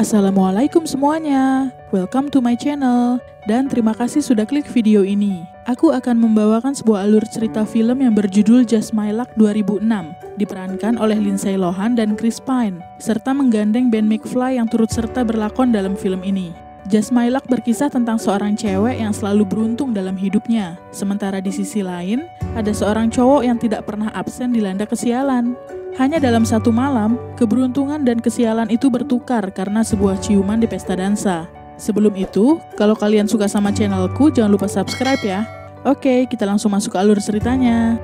Assalamualaikum semuanya, welcome to my channel, dan terima kasih sudah klik video ini. Aku akan membawakan sebuah alur cerita film yang berjudul Just My Luck 2006, diperankan oleh Lindsay Lohan dan Chris Pine, serta menggandeng Ben McFly yang turut serta berlakon dalam film ini. Jasmailak berkisah tentang seorang cewek yang selalu beruntung dalam hidupnya. Sementara di sisi lain, ada seorang cowok yang tidak pernah absen dilanda kesialan. Hanya dalam satu malam, keberuntungan dan kesialan itu bertukar karena sebuah ciuman di pesta dansa. Sebelum itu, kalau kalian suka sama channelku, jangan lupa subscribe ya. Oke, kita langsung masuk ke alur ceritanya.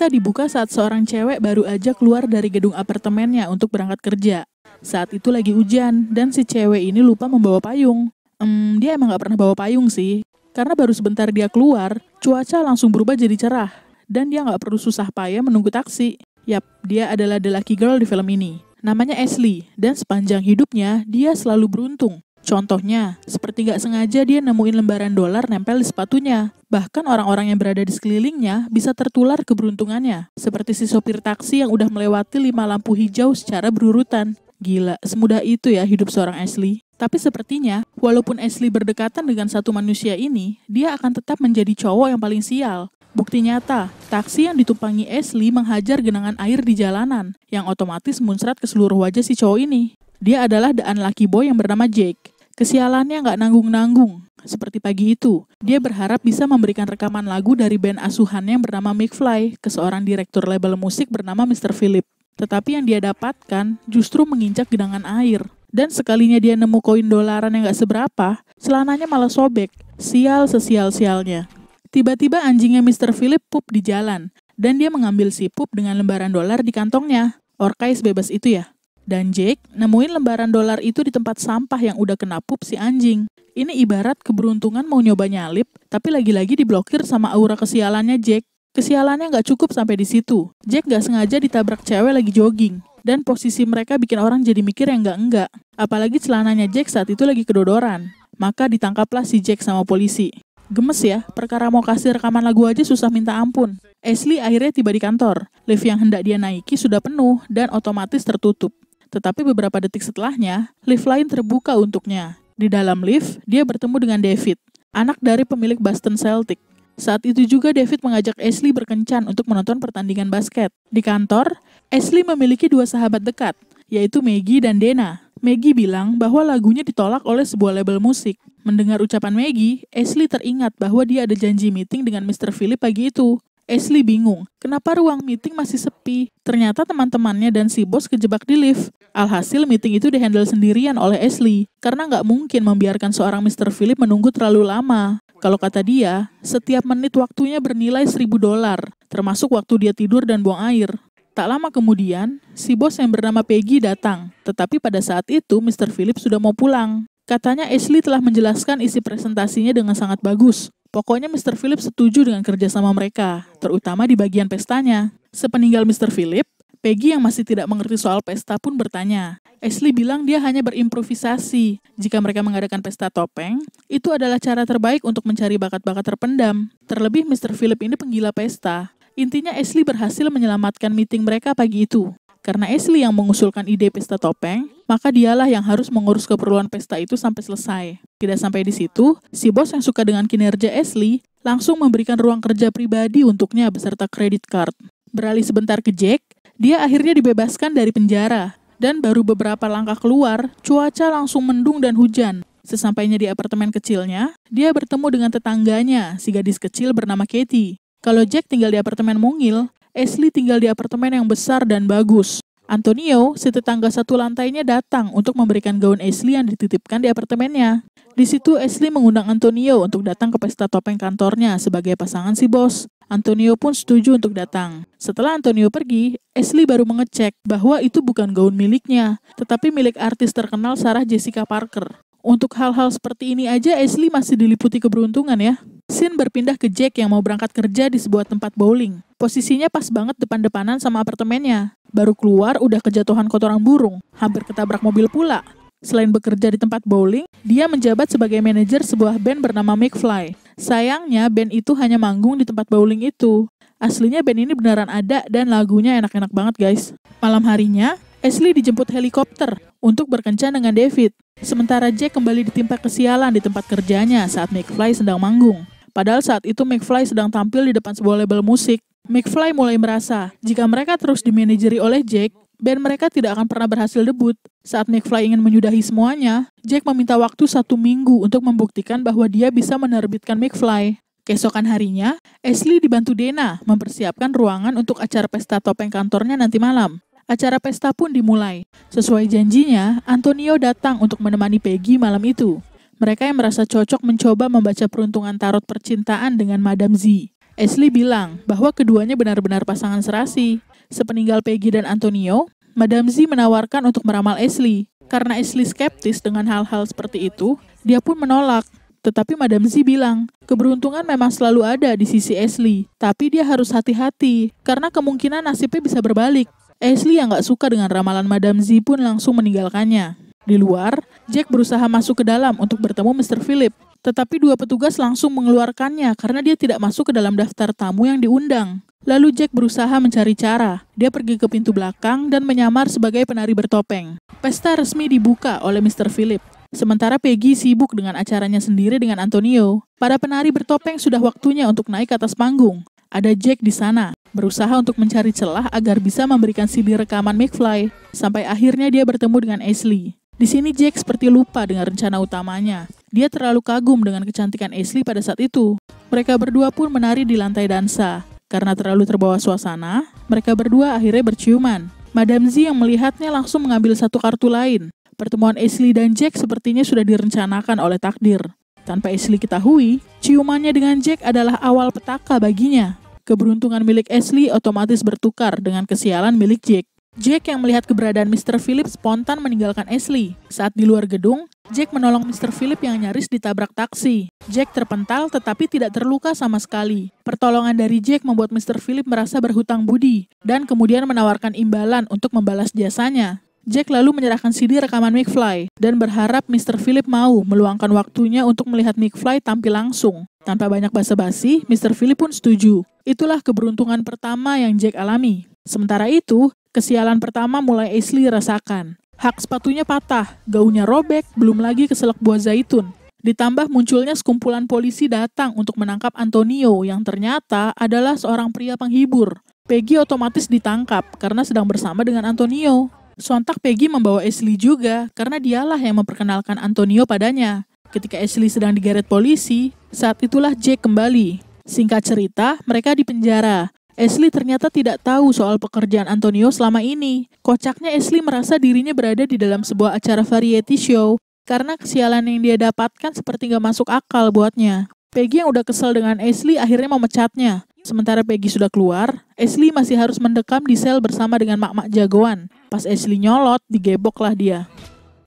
cerita dibuka saat seorang cewek baru aja keluar dari gedung apartemennya untuk berangkat kerja. Saat itu lagi hujan, dan si cewek ini lupa membawa payung. Hmm, dia emang gak pernah bawa payung sih. Karena baru sebentar dia keluar, cuaca langsung berubah jadi cerah. Dan dia gak perlu susah payah menunggu taksi. Yap, dia adalah the lucky girl di film ini. Namanya Ashley, dan sepanjang hidupnya, dia selalu beruntung. Contohnya, seperti gak sengaja dia nemuin lembaran dolar nempel di sepatunya. Bahkan orang-orang yang berada di sekelilingnya bisa tertular keberuntungannya. Seperti si sopir taksi yang udah melewati lima lampu hijau secara berurutan. Gila, semudah itu ya hidup seorang Ashley. Tapi sepertinya, walaupun Ashley berdekatan dengan satu manusia ini, dia akan tetap menjadi cowok yang paling sial. Bukti nyata, taksi yang ditumpangi Ashley menghajar genangan air di jalanan, yang otomatis munsrat ke seluruh wajah si cowok ini. Dia adalah the unlucky boy yang bernama Jake. Kesialannya nggak nanggung-nanggung, seperti pagi itu. Dia berharap bisa memberikan rekaman lagu dari band asuhan yang bernama McFly ke seorang direktur label musik bernama Mr. Philip. Tetapi yang dia dapatkan justru menginjak genangan air. Dan sekalinya dia nemu koin dolaran yang gak seberapa, selananya malah sobek. Sial sesial-sialnya. Tiba-tiba anjingnya Mr. Philip pup di jalan, dan dia mengambil si pup dengan lembaran dolar di kantongnya. Orkais bebas itu ya. Dan Jake nemuin lembaran dolar itu di tempat sampah yang udah kena pup si anjing. Ini ibarat keberuntungan mau nyoba nyalip, tapi lagi-lagi diblokir sama aura kesialannya Jack. Kesialannya nggak cukup sampai di situ. Jack nggak sengaja ditabrak cewek lagi jogging. Dan posisi mereka bikin orang jadi mikir yang nggak-enggak. Apalagi celananya Jack saat itu lagi kedodoran. Maka ditangkaplah si Jack sama polisi. Gemes ya, perkara mau kasih rekaman lagu aja susah minta ampun. Ashley akhirnya tiba di kantor. Lift yang hendak dia naiki sudah penuh dan otomatis tertutup. Tetapi beberapa detik setelahnya, lift lain terbuka untuknya. Di dalam lift, dia bertemu dengan David, anak dari pemilik Boston Celtic. Saat itu juga David mengajak Ashley berkencan untuk menonton pertandingan basket. Di kantor, Ashley memiliki dua sahabat dekat, yaitu Maggie dan Dana. Maggie bilang bahwa lagunya ditolak oleh sebuah label musik. Mendengar ucapan Maggie, Ashley teringat bahwa dia ada janji meeting dengan Mr. Philip pagi itu. Ashley bingung, kenapa ruang meeting masih sepi? Ternyata teman-temannya dan si bos kejebak di lift. Alhasil meeting itu dihandle sendirian oleh Ashley, karena nggak mungkin membiarkan seorang Mr. Philip menunggu terlalu lama. Kalau kata dia, setiap menit waktunya bernilai 1000 dolar, termasuk waktu dia tidur dan buang air. Tak lama kemudian, si bos yang bernama Peggy datang, tetapi pada saat itu Mr. Philip sudah mau pulang. Katanya Ashley telah menjelaskan isi presentasinya dengan sangat bagus. Pokoknya Mr. Philip setuju dengan kerjasama mereka, terutama di bagian pestanya. Sepeninggal Mr. Philip, Peggy yang masih tidak mengerti soal pesta pun bertanya. Ashley bilang dia hanya berimprovisasi. Jika mereka mengadakan pesta topeng, itu adalah cara terbaik untuk mencari bakat-bakat terpendam. Terlebih Mr. Philip ini penggila pesta. Intinya Ashley berhasil menyelamatkan meeting mereka pagi itu. Karena Ashley yang mengusulkan ide pesta topeng, maka dialah yang harus mengurus keperluan pesta itu sampai selesai. Tidak sampai di situ, si bos yang suka dengan kinerja Ashley langsung memberikan ruang kerja pribadi untuknya beserta kredit card. Beralih sebentar ke Jack, dia akhirnya dibebaskan dari penjara. Dan baru beberapa langkah keluar, cuaca langsung mendung dan hujan. Sesampainya di apartemen kecilnya, dia bertemu dengan tetangganya, si gadis kecil bernama Katie. Kalau Jack tinggal di apartemen mungil, Ashley tinggal di apartemen yang besar dan bagus. Antonio, si tetangga satu lantainya datang untuk memberikan gaun Ashley yang dititipkan di apartemennya. Di situ Ashley mengundang Antonio untuk datang ke pesta topeng kantornya sebagai pasangan si bos. Antonio pun setuju untuk datang. Setelah Antonio pergi, Ashley baru mengecek bahwa itu bukan gaun miliknya, tetapi milik artis terkenal Sarah Jessica Parker. Untuk hal-hal seperti ini aja Ashley masih diliputi keberuntungan ya. Sin berpindah ke Jack yang mau berangkat kerja di sebuah tempat bowling. Posisinya pas banget depan-depanan sama apartemennya. Baru keluar udah kejatuhan kotoran burung, hampir ketabrak mobil pula. Selain bekerja di tempat bowling, dia menjabat sebagai manajer sebuah band bernama McFly. Sayangnya, band itu hanya manggung di tempat bowling itu. Aslinya band ini beneran ada dan lagunya enak-enak banget guys. Malam harinya, Ashley dijemput helikopter untuk berkencan dengan David. Sementara Jack kembali ditimpa kesialan di tempat kerjanya saat McFly sedang manggung. Padahal saat itu McFly sedang tampil di depan sebuah label musik. McFly mulai merasa, jika mereka terus dimanajeri oleh Jake, band mereka tidak akan pernah berhasil debut. Saat McFly ingin menyudahi semuanya, Jake meminta waktu satu minggu untuk membuktikan bahwa dia bisa menerbitkan McFly. Keesokan harinya, Ashley dibantu Dena mempersiapkan ruangan untuk acara pesta topeng kantornya nanti malam. Acara pesta pun dimulai. Sesuai janjinya, Antonio datang untuk menemani Peggy malam itu. Mereka yang merasa cocok mencoba membaca peruntungan tarot percintaan dengan Madam Z. Ashley bilang bahwa keduanya benar-benar pasangan serasi. Sepeninggal Peggy dan Antonio, Madam Z menawarkan untuk meramal Ashley. Karena Ashley skeptis dengan hal-hal seperti itu, dia pun menolak. Tetapi Madam Z bilang, keberuntungan memang selalu ada di sisi Ashley, tapi dia harus hati-hati karena kemungkinan nasibnya bisa berbalik. Ashley yang gak suka dengan ramalan Madam Z pun langsung meninggalkannya. Di luar, Jack berusaha masuk ke dalam untuk bertemu Mr. Philip, tetapi dua petugas langsung mengeluarkannya karena dia tidak masuk ke dalam daftar tamu yang diundang. Lalu Jack berusaha mencari cara. Dia pergi ke pintu belakang dan menyamar sebagai penari bertopeng. Pesta resmi dibuka oleh Mr. Philip. Sementara Peggy sibuk dengan acaranya sendiri dengan Antonio. Para penari bertopeng sudah waktunya untuk naik ke atas panggung. Ada Jack di sana, berusaha untuk mencari celah agar bisa memberikan CD rekaman McFly. Sampai akhirnya dia bertemu dengan Ashley. Di sini Jack seperti lupa dengan rencana utamanya. Dia terlalu kagum dengan kecantikan Ashley pada saat itu. Mereka berdua pun menari di lantai dansa. Karena terlalu terbawa suasana, mereka berdua akhirnya berciuman. Madam Z yang melihatnya langsung mengambil satu kartu lain. Pertemuan Ashley dan Jack sepertinya sudah direncanakan oleh takdir. Tanpa Ashley ketahui, ciumannya dengan Jack adalah awal petaka baginya. Keberuntungan milik Ashley otomatis bertukar dengan kesialan milik Jack. Jack yang melihat keberadaan Mr. Philip spontan meninggalkan Ashley. Saat di luar gedung, Jack menolong Mr. Philip yang nyaris ditabrak taksi. Jack terpental tetapi tidak terluka sama sekali. Pertolongan dari Jack membuat Mr. Philip merasa berhutang budi dan kemudian menawarkan imbalan untuk membalas jasanya. Jack lalu menyerahkan CD rekaman McFly dan berharap Mr. Philip mau meluangkan waktunya untuk melihat McFly tampil langsung. Tanpa banyak basa-basi, Mr. Philip pun setuju. Itulah keberuntungan pertama yang Jack alami. Sementara itu, Kesialan pertama mulai Ashley rasakan. Hak sepatunya patah, gaunnya robek, belum lagi keselak buah zaitun. Ditambah munculnya sekumpulan polisi datang untuk menangkap Antonio yang ternyata adalah seorang pria penghibur. Peggy otomatis ditangkap karena sedang bersama dengan Antonio. Sontak Peggy membawa Ashley juga karena dialah yang memperkenalkan Antonio padanya. Ketika Ashley sedang digeret polisi, saat itulah Jake kembali. Singkat cerita, mereka dipenjara. Ashley ternyata tidak tahu soal pekerjaan Antonio selama ini. Kocaknya Ashley merasa dirinya berada di dalam sebuah acara variety show karena kesialan yang dia dapatkan seperti gak masuk akal buatnya. Peggy yang udah kesel dengan Ashley akhirnya memecatnya. Sementara Peggy sudah keluar, Ashley masih harus mendekam di sel bersama dengan mak-mak jagoan. Pas Ashley nyolot, digeboklah dia.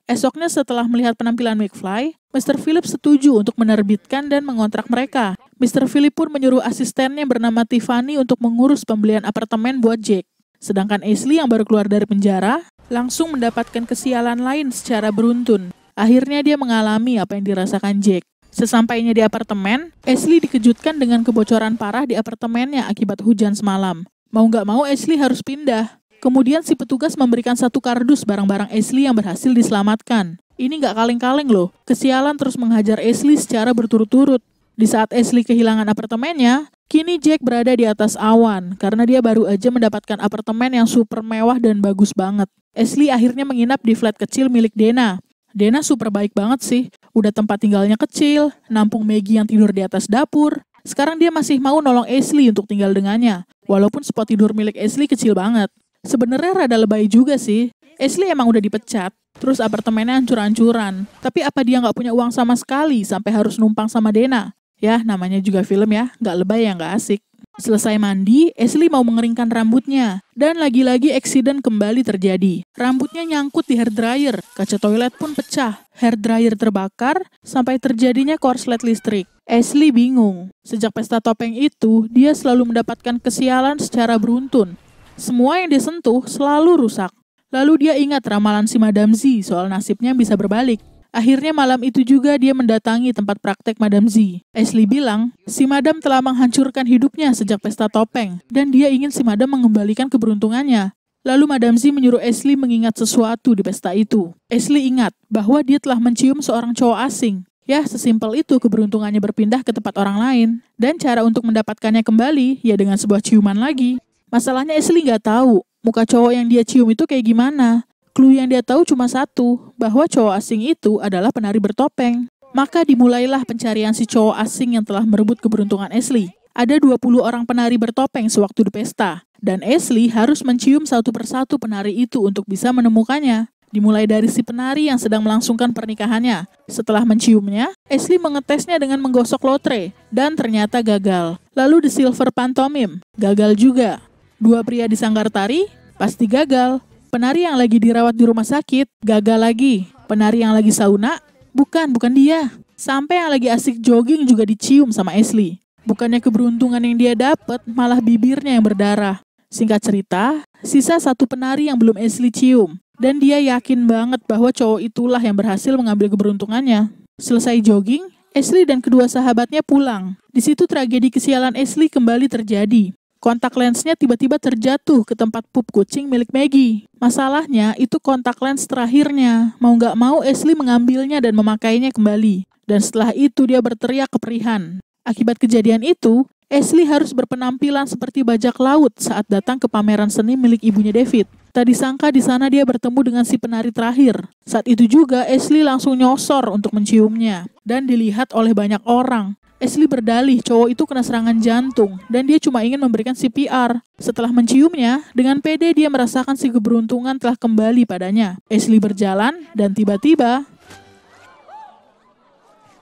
Esoknya setelah melihat penampilan McFly, Mr. Phillips setuju untuk menerbitkan dan mengontrak mereka. Mr. Philip pun menyuruh asistennya bernama Tiffany untuk mengurus pembelian apartemen buat Jake. Sedangkan Ashley yang baru keluar dari penjara langsung mendapatkan kesialan lain secara beruntun. Akhirnya dia mengalami apa yang dirasakan Jake. Sesampainya di apartemen, Ashley dikejutkan dengan kebocoran parah di apartemennya akibat hujan semalam. Mau nggak mau Ashley harus pindah. Kemudian si petugas memberikan satu kardus barang-barang Ashley yang berhasil diselamatkan. Ini nggak kaleng-kaleng loh, kesialan terus menghajar Ashley secara berturut-turut. Di saat Ashley kehilangan apartemennya, kini Jack berada di atas awan karena dia baru aja mendapatkan apartemen yang super mewah dan bagus banget. Ashley akhirnya menginap di flat kecil milik Dena. Dena super baik banget sih, udah tempat tinggalnya kecil, nampung Maggie yang tidur di atas dapur. Sekarang dia masih mau nolong Ashley untuk tinggal dengannya, walaupun spot tidur milik Ashley kecil banget. Sebenarnya rada lebay juga sih, Ashley emang udah dipecat, terus apartemennya hancur-hancuran. Tapi apa dia nggak punya uang sama sekali sampai harus numpang sama Dena? Ya, namanya juga film ya, nggak lebay ya nggak asik. Selesai mandi, Ashley mau mengeringkan rambutnya. Dan lagi-lagi eksiden kembali terjadi. Rambutnya nyangkut di hair dryer, kaca toilet pun pecah, hair dryer terbakar, sampai terjadinya korslet listrik. Ashley bingung. Sejak pesta topeng itu, dia selalu mendapatkan kesialan secara beruntun. Semua yang disentuh selalu rusak. Lalu dia ingat ramalan si Madam Z soal nasibnya bisa berbalik. Akhirnya malam itu juga dia mendatangi tempat praktek Madam Z. Ashley bilang, si Madam telah menghancurkan hidupnya sejak pesta topeng, dan dia ingin si Madam mengembalikan keberuntungannya. Lalu Madam Z menyuruh Ashley mengingat sesuatu di pesta itu. Ashley ingat bahwa dia telah mencium seorang cowok asing. Ya, sesimpel itu keberuntungannya berpindah ke tempat orang lain. Dan cara untuk mendapatkannya kembali, ya dengan sebuah ciuman lagi. Masalahnya Ashley nggak tahu muka cowok yang dia cium itu kayak gimana. Clue yang dia tahu cuma satu, bahwa cowok asing itu adalah penari bertopeng. Maka dimulailah pencarian si cowok asing yang telah merebut keberuntungan Ashley. Ada 20 orang penari bertopeng sewaktu di pesta, dan Ashley harus mencium satu persatu penari itu untuk bisa menemukannya. Dimulai dari si penari yang sedang melangsungkan pernikahannya. Setelah menciumnya, Ashley mengetesnya dengan menggosok lotre, dan ternyata gagal. Lalu di Silver Pantomim, gagal juga. Dua pria di sanggar tari, pasti gagal Penari yang lagi dirawat di rumah sakit, gagal lagi. Penari yang lagi sauna, bukan, bukan dia. Sampai yang lagi asik jogging juga dicium sama Ashley. Bukannya keberuntungan yang dia dapat, malah bibirnya yang berdarah. Singkat cerita, sisa satu penari yang belum Ashley cium. Dan dia yakin banget bahwa cowok itulah yang berhasil mengambil keberuntungannya. Selesai jogging, Ashley dan kedua sahabatnya pulang. Di situ tragedi kesialan Ashley kembali terjadi kontak lensnya tiba-tiba terjatuh ke tempat pup kucing milik Maggie. Masalahnya, itu kontak lens terakhirnya. Mau nggak mau, Ashley mengambilnya dan memakainya kembali. Dan setelah itu dia berteriak keperihan. Akibat kejadian itu, Ashley harus berpenampilan seperti bajak laut saat datang ke pameran seni milik ibunya David. Tak disangka di sana dia bertemu dengan si penari terakhir. Saat itu juga Ashley langsung nyosor untuk menciumnya dan dilihat oleh banyak orang. Ashley berdalih cowok itu kena serangan jantung dan dia cuma ingin memberikan CPR. Setelah menciumnya, dengan PD dia merasakan si keberuntungan telah kembali padanya. Ashley berjalan dan tiba-tiba...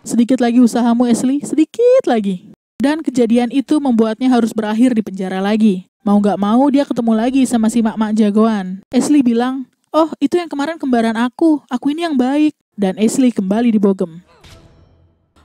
Sedikit lagi usahamu Ashley, sedikit lagi. Dan kejadian itu membuatnya harus berakhir di penjara lagi. Mau gak mau dia ketemu lagi sama si mak-mak jagoan. Ashley bilang, oh itu yang kemarin kembaran aku, aku ini yang baik. Dan Ashley kembali dibogem.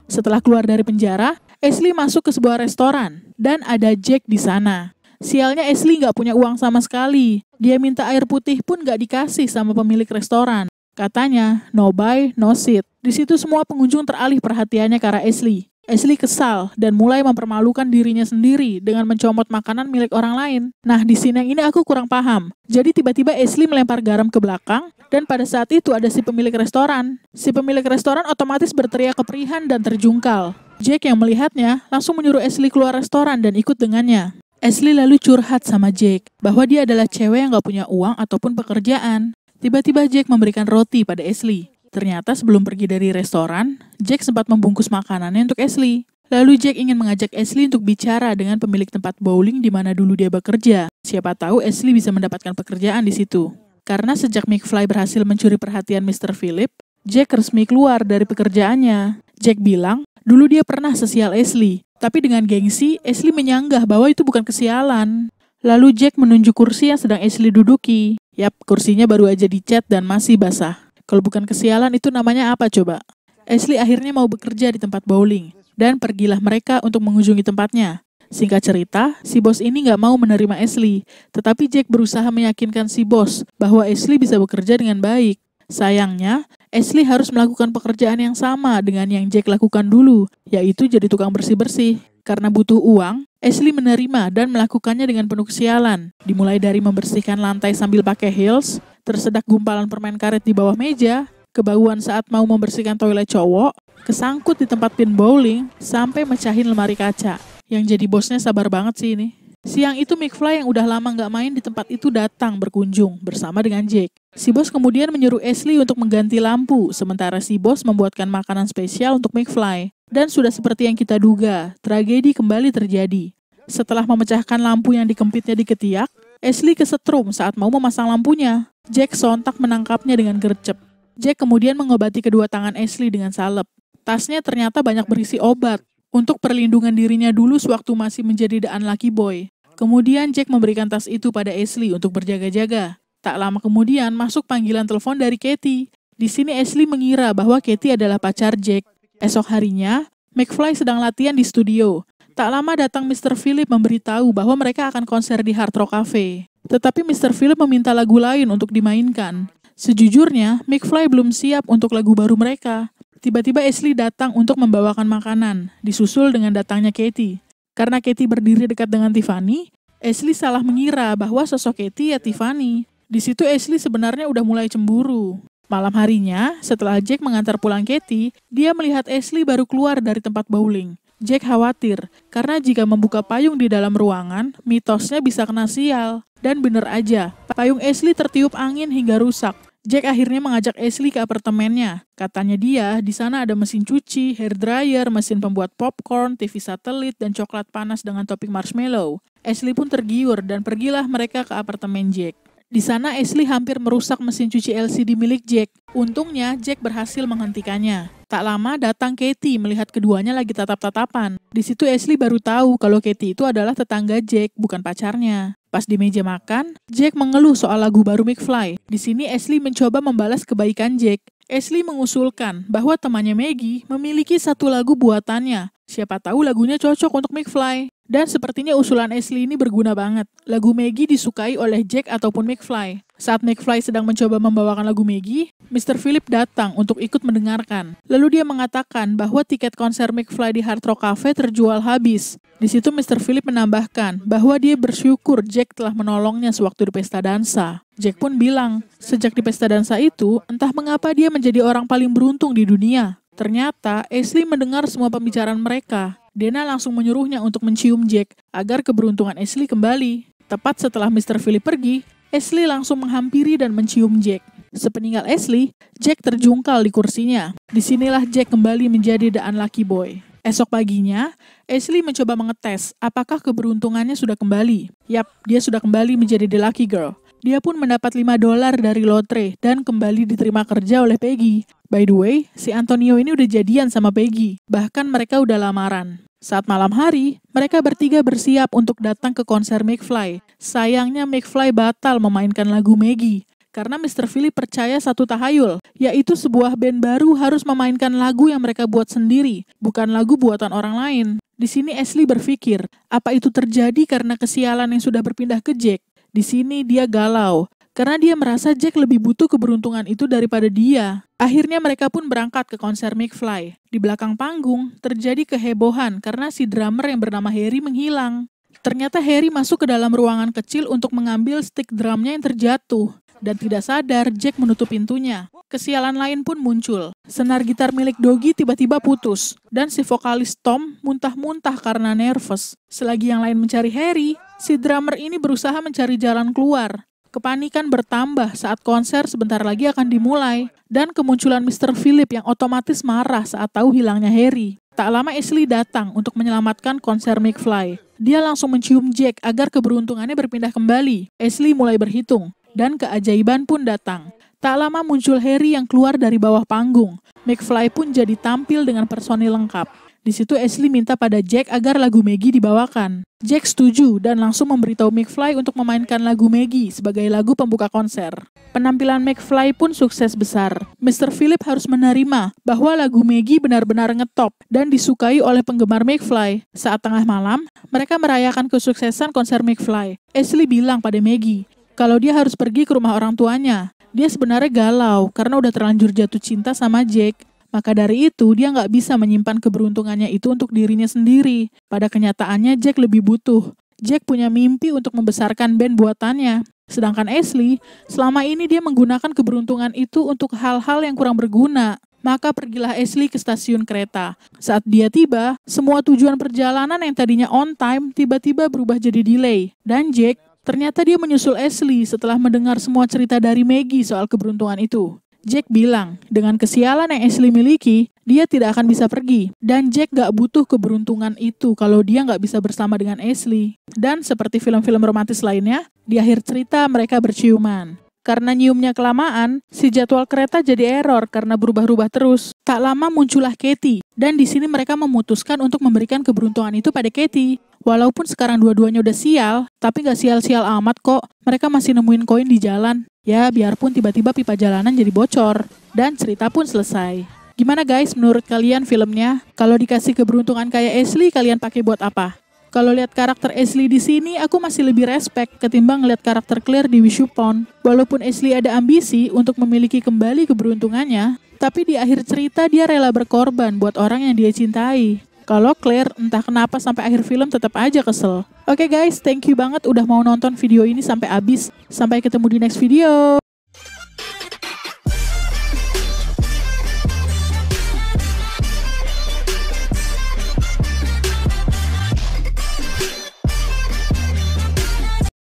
Setelah keluar dari penjara, Ashley masuk ke sebuah restoran dan ada Jack di sana. Sialnya Ashley nggak punya uang sama sekali. Dia minta air putih pun nggak dikasih sama pemilik restoran. Katanya, no buy, no sit. Di situ semua pengunjung teralih perhatiannya ke arah Ashley. Ashley kesal dan mulai mempermalukan dirinya sendiri dengan mencomot makanan milik orang lain. Nah, di sini yang ini aku kurang paham. Jadi tiba-tiba Ashley melempar garam ke belakang dan pada saat itu ada si pemilik restoran. Si pemilik restoran otomatis berteriak keperihan dan terjungkal. Jack yang melihatnya langsung menyuruh Ashley keluar restoran dan ikut dengannya. Ashley lalu curhat sama Jack bahwa dia adalah cewek yang gak punya uang ataupun pekerjaan. Tiba-tiba Jack memberikan roti pada Ashley. Ternyata sebelum pergi dari restoran, Jack sempat membungkus makanannya untuk Ashley. Lalu Jack ingin mengajak Ashley untuk bicara dengan pemilik tempat bowling di mana dulu dia bekerja. Siapa tahu Ashley bisa mendapatkan pekerjaan di situ. Karena sejak McFly berhasil mencuri perhatian Mr. Philip, Jack resmi keluar dari pekerjaannya. Jack bilang, dulu dia pernah sesial Ashley, tapi dengan gengsi, Ashley menyanggah bahwa itu bukan kesialan. Lalu Jack menunjuk kursi yang sedang Ashley duduki. Yap, kursinya baru aja dicat dan masih basah. Kalau bukan kesialan itu namanya apa coba? Ashley akhirnya mau bekerja di tempat bowling, dan pergilah mereka untuk mengunjungi tempatnya. Singkat cerita, si bos ini nggak mau menerima Ashley, tetapi Jack berusaha meyakinkan si bos bahwa Ashley bisa bekerja dengan baik. Sayangnya, Ashley harus melakukan pekerjaan yang sama dengan yang Jack lakukan dulu, yaitu jadi tukang bersih-bersih. Karena butuh uang, Ashley menerima dan melakukannya dengan penuh kesialan. Dimulai dari membersihkan lantai sambil pakai heels, tersedak gumpalan permen karet di bawah meja, kebauan saat mau membersihkan toilet cowok, kesangkut di tempat pin bowling, sampai mecahin lemari kaca. Yang jadi bosnya sabar banget sih ini. Siang itu McFly yang udah lama nggak main di tempat itu datang berkunjung bersama dengan Jake. Si bos kemudian menyuruh Ashley untuk mengganti lampu, sementara si bos membuatkan makanan spesial untuk McFly. Dan sudah seperti yang kita duga, tragedi kembali terjadi. Setelah memecahkan lampu yang dikempitnya di ketiak, Ashley kesetrum saat mau memasang lampunya. Jack sontak menangkapnya dengan gercep. Jack kemudian mengobati kedua tangan Ashley dengan salep. Tasnya ternyata banyak berisi obat, untuk perlindungan dirinya dulu sewaktu masih menjadi The laki boy. Kemudian Jack memberikan tas itu pada Ashley untuk berjaga-jaga. Tak lama kemudian masuk panggilan telepon dari Katie. Di sini Ashley mengira bahwa Katie adalah pacar Jack. Esok harinya, McFly sedang latihan di studio. Tak lama datang Mr. Philip memberitahu bahwa mereka akan konser di Hard Rock Cafe. Tetapi Mr. Philip meminta lagu lain untuk dimainkan. Sejujurnya, McFly belum siap untuk lagu baru mereka. Tiba-tiba Ashley datang untuk membawakan makanan, disusul dengan datangnya Katie. Karena Katie berdiri dekat dengan Tiffany, Ashley salah mengira bahwa sosok Katie ya Tiffany. Di situ Ashley sebenarnya udah mulai cemburu. Malam harinya, setelah Jack mengantar pulang Katie, dia melihat Ashley baru keluar dari tempat bowling. Jack khawatir, karena jika membuka payung di dalam ruangan, mitosnya bisa kena sial. Dan bener aja, payung Ashley tertiup angin hingga rusak. Jack akhirnya mengajak Ashley ke apartemennya. Katanya dia, di sana ada mesin cuci, hair dryer, mesin pembuat popcorn, TV satelit, dan coklat panas dengan topping marshmallow. Ashley pun tergiur dan pergilah mereka ke apartemen Jack. Di sana Ashley hampir merusak mesin cuci LCD milik Jack. Untungnya Jack berhasil menghentikannya. Tak lama datang Katie melihat keduanya lagi tatap-tatapan. Di situ Ashley baru tahu kalau Katie itu adalah tetangga Jack, bukan pacarnya. Pas di meja makan, Jack mengeluh soal lagu baru McFly. Di sini Ashley mencoba membalas kebaikan Jack. Ashley mengusulkan bahwa temannya Maggie memiliki satu lagu buatannya. Siapa tahu lagunya cocok untuk McFly. Dan sepertinya usulan Ashley ini berguna banget. Lagu Maggie disukai oleh Jack ataupun McFly. Saat McFly sedang mencoba membawakan lagu Maggie, Mr. Philip datang untuk ikut mendengarkan. Lalu dia mengatakan bahwa tiket konser McFly di Hard Rock Cafe terjual habis. Di situ Mr. Philip menambahkan bahwa dia bersyukur Jack telah menolongnya sewaktu di pesta dansa. Jack pun bilang, sejak di pesta dansa itu, entah mengapa dia menjadi orang paling beruntung di dunia. Ternyata, Ashley mendengar semua pembicaraan mereka. Dena langsung menyuruhnya untuk mencium Jack agar keberuntungan Ashley kembali. Tepat setelah Mr. Philip pergi, Ashley langsung menghampiri dan mencium Jack. Sepeninggal Ashley, Jack terjungkal di kursinya. Disinilah Jack kembali menjadi The Unlucky Boy. Esok paginya, Ashley mencoba mengetes apakah keberuntungannya sudah kembali. Yap, dia sudah kembali menjadi The Lucky Girl. Dia pun mendapat 5 dolar dari lotre dan kembali diterima kerja oleh Peggy. By the way, si Antonio ini udah jadian sama Peggy. Bahkan mereka udah lamaran. Saat malam hari, mereka bertiga bersiap untuk datang ke konser McFly. Sayangnya McFly batal memainkan lagu Maggie karena Mr. Philip percaya satu tahayul, yaitu sebuah band baru harus memainkan lagu yang mereka buat sendiri, bukan lagu buatan orang lain. Di sini Ashley berpikir, apa itu terjadi karena kesialan yang sudah berpindah ke Jack? Di sini dia galau, karena dia merasa Jack lebih butuh keberuntungan itu daripada dia. Akhirnya mereka pun berangkat ke konser McFly. Di belakang panggung, terjadi kehebohan karena si drummer yang bernama Harry menghilang. Ternyata Harry masuk ke dalam ruangan kecil untuk mengambil stick drumnya yang terjatuh. Dan tidak sadar, Jack menutup pintunya. Kesialan lain pun muncul. Senar gitar milik Doggy tiba-tiba putus. Dan si vokalis Tom muntah-muntah karena nervous. Selagi yang lain mencari Harry, si drummer ini berusaha mencari jalan keluar. Kepanikan bertambah saat konser sebentar lagi akan dimulai dan kemunculan Mr. Philip yang otomatis marah saat tahu hilangnya Harry. Tak lama Ashley datang untuk menyelamatkan konser McFly. Dia langsung mencium Jack agar keberuntungannya berpindah kembali. Ashley mulai berhitung, dan keajaiban pun datang. Tak lama muncul Harry yang keluar dari bawah panggung. McFly pun jadi tampil dengan personil lengkap. Di situ Ashley minta pada Jack agar lagu Maggie dibawakan. Jack setuju dan langsung memberitahu McFly untuk memainkan lagu Maggie sebagai lagu pembuka konser. Penampilan McFly pun sukses besar. Mr. Philip harus menerima bahwa lagu Maggie benar-benar ngetop dan disukai oleh penggemar McFly. Saat tengah malam, mereka merayakan kesuksesan konser McFly. Ashley bilang pada Maggie, kalau dia harus pergi ke rumah orang tuanya. Dia sebenarnya galau karena udah terlanjur jatuh cinta sama Jack maka dari itu, dia nggak bisa menyimpan keberuntungannya itu untuk dirinya sendiri. Pada kenyataannya, Jack lebih butuh. Jack punya mimpi untuk membesarkan band buatannya. Sedangkan Ashley, selama ini dia menggunakan keberuntungan itu untuk hal-hal yang kurang berguna. Maka pergilah Ashley ke stasiun kereta. Saat dia tiba, semua tujuan perjalanan yang tadinya on time tiba-tiba berubah jadi delay. Dan Jack Ternyata dia menyusul Ashley setelah mendengar semua cerita dari Maggie soal keberuntungan itu. Jack bilang, dengan kesialan yang Ashley miliki, dia tidak akan bisa pergi. Dan Jack gak butuh keberuntungan itu kalau dia gak bisa bersama dengan Ashley. Dan seperti film-film romantis lainnya, di akhir cerita mereka berciuman. Karena nyiumnya kelamaan, si jadwal kereta jadi error karena berubah-ubah terus. Tak lama muncullah Katie, dan di sini mereka memutuskan untuk memberikan keberuntungan itu pada Katie. Walaupun sekarang dua-duanya udah sial, tapi gak sial-sial amat kok. Mereka masih nemuin koin di jalan. Ya, biarpun tiba-tiba pipa jalanan jadi bocor. Dan cerita pun selesai. Gimana guys menurut kalian filmnya? Kalau dikasih keberuntungan kayak Ashley, kalian pakai buat apa? Kalau lihat karakter Ashley di sini, aku masih lebih respect ketimbang lihat karakter Claire di Wish Upon. Walaupun Ashley ada ambisi untuk memiliki kembali keberuntungannya, tapi di akhir cerita dia rela berkorban buat orang yang dia cintai. Kalau Claire entah kenapa sampai akhir film tetap aja kesel. Oke okay guys, thank you banget udah mau nonton video ini sampai habis. Sampai ketemu di next video.